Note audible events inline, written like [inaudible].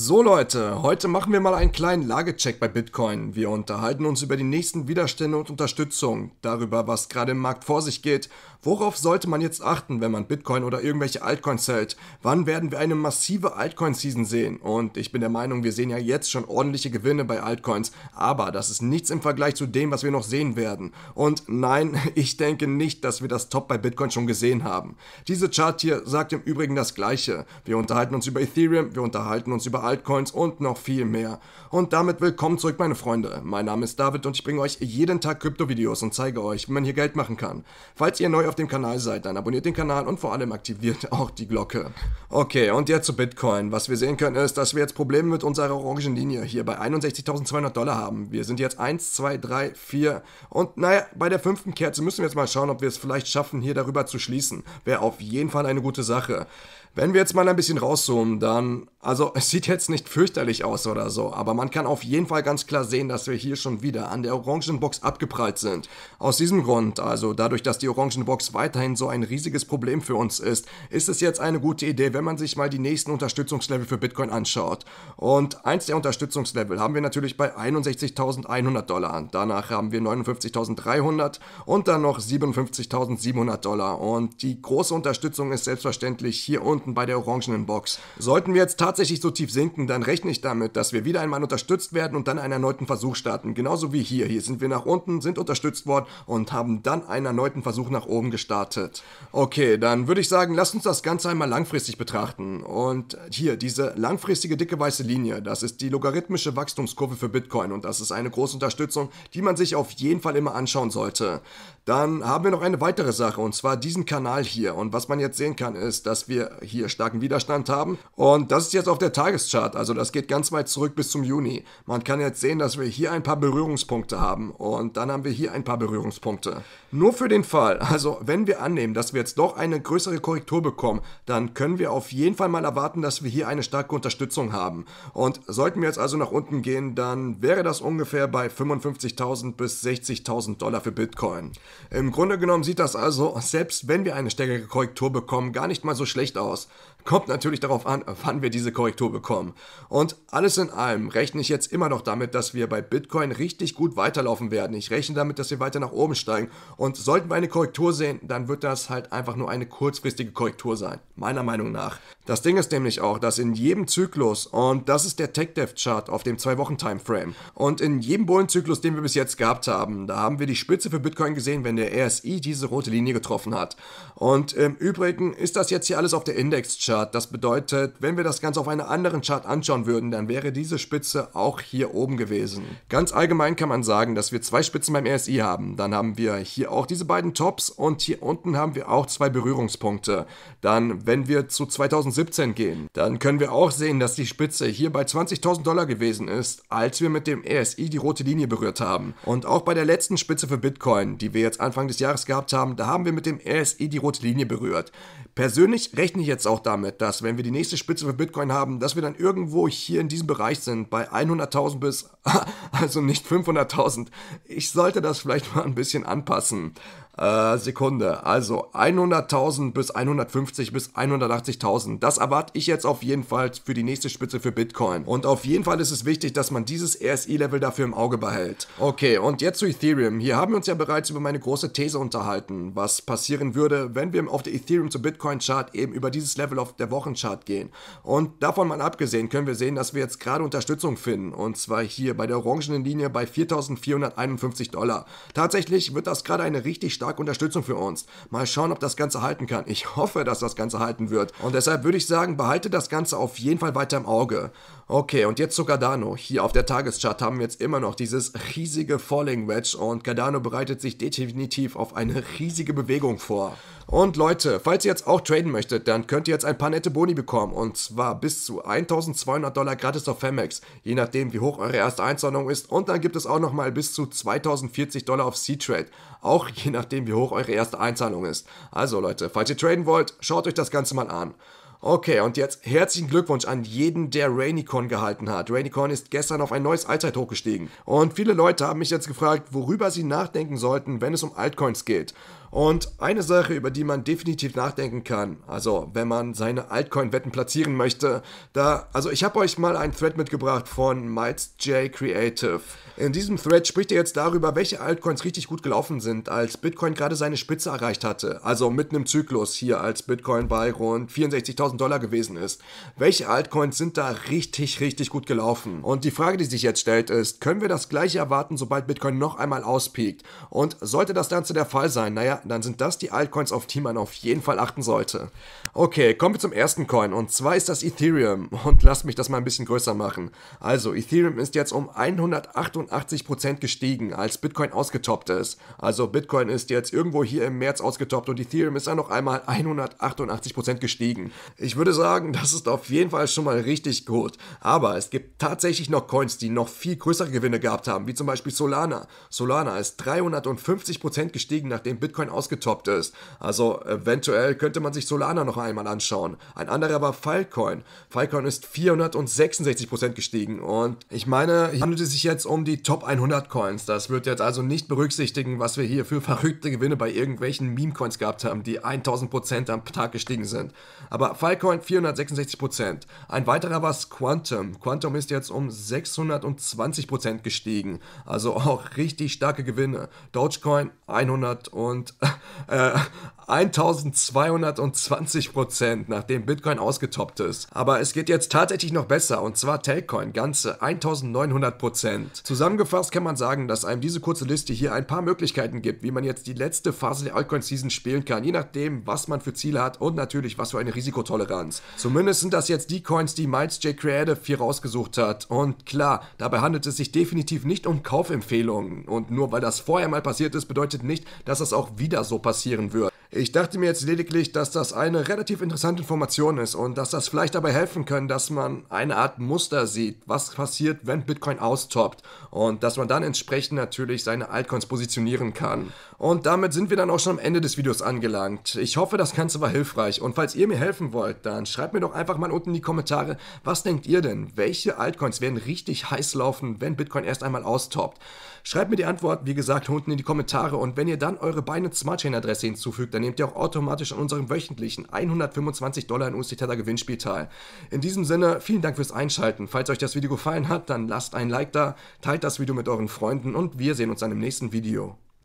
So Leute, heute machen wir mal einen kleinen Lagecheck bei Bitcoin. Wir unterhalten uns über die nächsten Widerstände und Unterstützung, darüber, was gerade im Markt vor sich geht, worauf sollte man jetzt achten, wenn man Bitcoin oder irgendwelche Altcoins hält, wann werden wir eine massive Altcoin-Season sehen und ich bin der Meinung, wir sehen ja jetzt schon ordentliche Gewinne bei Altcoins, aber das ist nichts im Vergleich zu dem, was wir noch sehen werden. Und nein, [laughs] ich denke nicht, dass wir das Top bei Bitcoin schon gesehen haben. Diese Chart hier sagt im Übrigen das Gleiche. Wir unterhalten uns über Ethereum, wir unterhalten uns über Altcoins und noch viel mehr. Und damit willkommen zurück, meine Freunde. Mein Name ist David und ich bringe euch jeden Tag Krypto-Videos und zeige euch, wie man hier Geld machen kann. Falls ihr neu auf dem Kanal seid, dann abonniert den Kanal und vor allem aktiviert [laughs] auch die Glocke. Okay, und jetzt zu Bitcoin. Was wir sehen können ist, dass wir jetzt Probleme mit unserer orangen Linie hier bei 61.200 Dollar haben. Wir sind jetzt 1, 2, 3, 4 und naja, bei der fünften Kerze müssen wir jetzt mal schauen, ob wir es vielleicht schaffen, hier darüber zu schließen. Wäre auf jeden Fall eine gute Sache. Wenn wir jetzt mal ein bisschen rauszoomen, dann, also es sieht jetzt nicht fürchterlich aus oder so, aber man kann auf jeden Fall ganz klar sehen, dass wir hier schon wieder an der Orangenbox abgeprallt sind. Aus diesem Grund, also dadurch, dass die Orangenbox weiterhin so ein riesiges Problem für uns ist, ist es jetzt eine gute Idee, wenn man sich mal die nächsten Unterstützungslevel für Bitcoin anschaut. Und eins der Unterstützungslevel haben wir natürlich bei 61.100 Dollar. Danach haben wir 59.300 und dann noch 57.700 Dollar. Und die große Unterstützung ist selbstverständlich hier unten bei der orangenen Box. Sollten wir jetzt tatsächlich so tief sinken, dann rechne ich damit, dass wir wieder einmal unterstützt werden und dann einen erneuten Versuch starten. Genauso wie hier. Hier sind wir nach unten, sind unterstützt worden und haben dann einen erneuten Versuch nach oben gestartet. Okay, dann würde ich sagen, lasst uns das Ganze einmal langfristig betrachten. Und hier, diese langfristige dicke weiße Linie, das ist die logarithmische Wachstumskurve für Bitcoin und das ist eine große Unterstützung, die man sich auf jeden Fall immer anschauen sollte. Dann haben wir noch eine weitere Sache und zwar diesen Kanal hier. Und was man jetzt sehen kann, ist, dass wir hier starken Widerstand haben und das ist jetzt auf der Tages Jahreschart, also das geht ganz weit zurück bis zum Juni. Man kann jetzt sehen, dass wir hier ein paar Berührungspunkte haben und dann haben wir hier ein paar Berührungspunkte. Nur für den Fall, also wenn wir annehmen, dass wir jetzt doch eine größere Korrektur bekommen, dann können wir auf jeden Fall mal erwarten, dass wir hier eine starke Unterstützung haben. Und sollten wir jetzt also nach unten gehen, dann wäre das ungefähr bei 55.000 bis 60.000 Dollar für Bitcoin. Im Grunde genommen sieht das also, selbst wenn wir eine stärkere Korrektur bekommen, gar nicht mal so schlecht aus. Kommt natürlich darauf an, wann wir diese Korrektur bekommen. Und alles in allem rechne ich jetzt immer noch damit, dass wir bei Bitcoin richtig gut weiterlaufen werden. Ich rechne damit, dass wir weiter nach oben steigen und sollten wir eine Korrektur sehen, dann wird das halt einfach nur eine kurzfristige Korrektur sein, meiner Meinung nach. Das Ding ist nämlich auch, dass in jedem Zyklus, und das ist der techdev chart auf dem 2-Wochen-Timeframe, und in jedem Bullenzyklus, den wir bis jetzt gehabt haben, da haben wir die Spitze für Bitcoin gesehen, wenn der RSI diese rote Linie getroffen hat. Und im Übrigen ist das jetzt hier alles auf der Index-Chart. Das bedeutet, wenn wir das Ganze auf einer anderen Chart anschauen würden, dann wäre diese Spitze auch hier oben gewesen. Ganz allgemein kann man sagen, dass wir zwei Spitzen beim RSI haben. Dann haben wir hier auch diese beiden Tops und hier unten haben wir auch zwei Berührungspunkte. Dann, wenn wir zu 2017 gehen, dann können wir auch sehen, dass die Spitze hier bei 20.000 Dollar gewesen ist, als wir mit dem ESI die rote Linie berührt haben. Und auch bei der letzten Spitze für Bitcoin, die wir jetzt Anfang des Jahres gehabt haben, da haben wir mit dem ESI die rote Linie berührt. Persönlich rechne ich jetzt auch damit, dass wenn wir die nächste Spitze für Bitcoin haben, dass wir dann irgendwo hier in diesem Bereich sind, bei 100.000 bis, [laughs] also nicht 500.000. Ich sollte das vielleicht mal ein bisschen anpassen äh, Sekunde. Also 100.000 bis 150 bis 180.000. Das erwarte ich jetzt auf jeden Fall für die nächste Spitze für Bitcoin. Und auf jeden Fall ist es wichtig, dass man dieses RSI-Level dafür im Auge behält. Okay, und jetzt zu Ethereum. Hier haben wir uns ja bereits über meine große These unterhalten, was passieren würde, wenn wir auf der Ethereum zu Bitcoin-Chart eben über dieses Level auf der Wochenchart gehen. Und davon mal abgesehen können wir sehen, dass wir jetzt gerade Unterstützung finden. Und zwar hier bei der orangenen Linie bei 4.451 Dollar. Tatsächlich wird das gerade eine richtig starke starke Unterstützung für uns. Mal schauen, ob das Ganze halten kann. Ich hoffe, dass das Ganze halten wird. Und deshalb würde ich sagen, behalte das Ganze auf jeden Fall weiter im Auge. Okay, und jetzt zu Cardano. Hier auf der Tageschart haben wir jetzt immer noch dieses riesige Falling Wedge und Cardano bereitet sich definitiv auf eine riesige Bewegung vor. Und Leute, falls ihr jetzt auch traden möchtet, dann könnt ihr jetzt ein paar nette Boni bekommen und zwar bis zu 1200 Dollar gratis auf Femex, je nachdem wie hoch eure erste Einzahlung ist und dann gibt es auch nochmal bis zu 2040 Dollar auf C-Trade, auch je nachdem nachdem, wie hoch eure erste Einzahlung ist. Also Leute, falls ihr traden wollt, schaut euch das Ganze mal an. Okay, und jetzt herzlichen Glückwunsch an jeden, der Rainycon gehalten hat. Rainycon ist gestern auf ein neues Allzeithoch gestiegen. Und viele Leute haben mich jetzt gefragt, worüber sie nachdenken sollten, wenn es um Altcoins geht. Und eine Sache, über die man definitiv nachdenken kann, also wenn man seine Altcoin-Wetten platzieren möchte, da, also ich habe euch mal einen Thread mitgebracht von Mites J Creative. In diesem Thread spricht er jetzt darüber, welche Altcoins richtig gut gelaufen sind, als Bitcoin gerade seine Spitze erreicht hatte, also mitten im Zyklus hier, als Bitcoin bei rund 64.000 Dollar gewesen ist. Welche Altcoins sind da richtig, richtig gut gelaufen? Und die Frage, die sich jetzt stellt, ist, können wir das gleiche erwarten, sobald Bitcoin noch einmal auspiekt? Und sollte das Ganze der Fall sein, naja, ja, dann sind das die Altcoins, auf die man auf jeden Fall achten sollte. Okay, kommen wir zum ersten Coin und zwar ist das Ethereum und lasst mich das mal ein bisschen größer machen. Also Ethereum ist jetzt um 188% gestiegen, als Bitcoin ausgetoppt ist. Also Bitcoin ist jetzt irgendwo hier im März ausgetoppt und Ethereum ist dann noch einmal 188% gestiegen. Ich würde sagen, das ist auf jeden Fall schon mal richtig gut. Aber es gibt tatsächlich noch Coins, die noch viel größere Gewinne gehabt haben, wie zum Beispiel Solana. Solana ist 350% gestiegen, nachdem Bitcoin Bitcoin ausgetoppt ist. Also eventuell könnte man sich Solana noch einmal anschauen. Ein anderer war Filecoin. Filecoin ist 466% gestiegen und ich meine, hier handelt es sich jetzt um die Top 100 Coins. Das wird jetzt also nicht berücksichtigen, was wir hier für verrückte Gewinne bei irgendwelchen Meme-Coins gehabt haben, die 1000% am Tag gestiegen sind. Aber Filecoin 466%. Ein weiterer war Quantum. Quantum ist jetzt um 620% gestiegen. Also auch richtig starke Gewinne. Dogecoin 100 [laughs] uh, 1220 Prozent, nachdem Bitcoin ausgetoppt ist. Aber es geht jetzt tatsächlich noch besser und zwar Telcoin, ganze 1900 Prozent. Zusammengefasst kann man sagen, dass einem diese kurze Liste hier ein paar Möglichkeiten gibt, wie man jetzt die letzte Phase der Altcoin-Season spielen kann, je nachdem, was man für Ziele hat und natürlich, was für eine Risikotoleranz. Zumindest sind das jetzt die Coins, die Miles J. Creative hier rausgesucht hat. Und klar, dabei handelt es sich definitiv nicht um Kaufempfehlungen. Und nur weil das vorher mal passiert ist, bedeutet nicht, dass das auch wieder so passieren wird. Ich dachte mir jetzt lediglich, dass das eine relativ interessante Information ist und dass das vielleicht dabei helfen kann, dass man eine Art Muster sieht, was passiert, wenn Bitcoin austoppt und dass man dann entsprechend natürlich seine Altcoins positionieren kann. Und damit sind wir dann auch schon am Ende des Videos angelangt. Ich hoffe, das Ganze war hilfreich und falls ihr mir helfen wollt, dann schreibt mir doch einfach mal unten in die Kommentare, was denkt ihr denn? Welche Altcoins werden richtig heiß laufen, wenn Bitcoin erst einmal austoppt? Schreibt mir die Antwort, wie gesagt, unten in die Kommentare und wenn ihr dann eure Binance Smart Chain Adresse hinzufügt, dann nehmt ihr auch automatisch an unserem wöchentlichen 125 Dollar in USD-Teller Gewinnspiel teil. In diesem Sinne, vielen Dank fürs Einschalten. Falls euch das Video gefallen hat, dann lasst ein Like da, teilt das Video mit euren Freunden und wir sehen uns dann im nächsten Video.